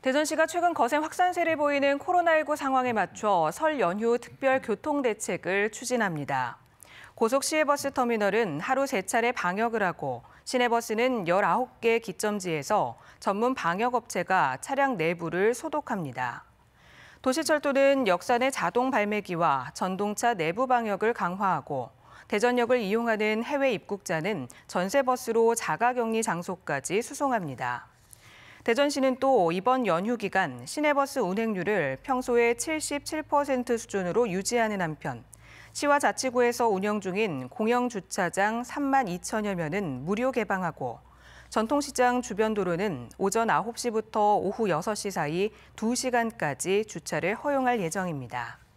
대전시가 최근 거센 확산세를 보이는 코로나19 상황에 맞춰 설 연휴 특별 교통 대책을 추진합니다. 고속 시외버스 터미널은 하루 세차례 방역을 하고 시내버스는 19개 기점지에서 전문 방역업체가 차량 내부를 소독합니다. 도시철도는 역산의 자동 발매기와 전동차 내부 방역을 강화하고 대전역을 이용하는 해외 입국자는 전세버스로 자가격리 장소까지 수송합니다. 대전시는 또 이번 연휴 기간 시내버스 운행률을 평소의 77% 수준으로 유지하는 한편 시와 자치구에서 운영 중인 공영주차장 3만 2천여 면은 무료 개방하고 전통시장 주변 도로는 오전 9시부터 오후 6시 사이 2시간까지 주차를 허용할 예정입니다.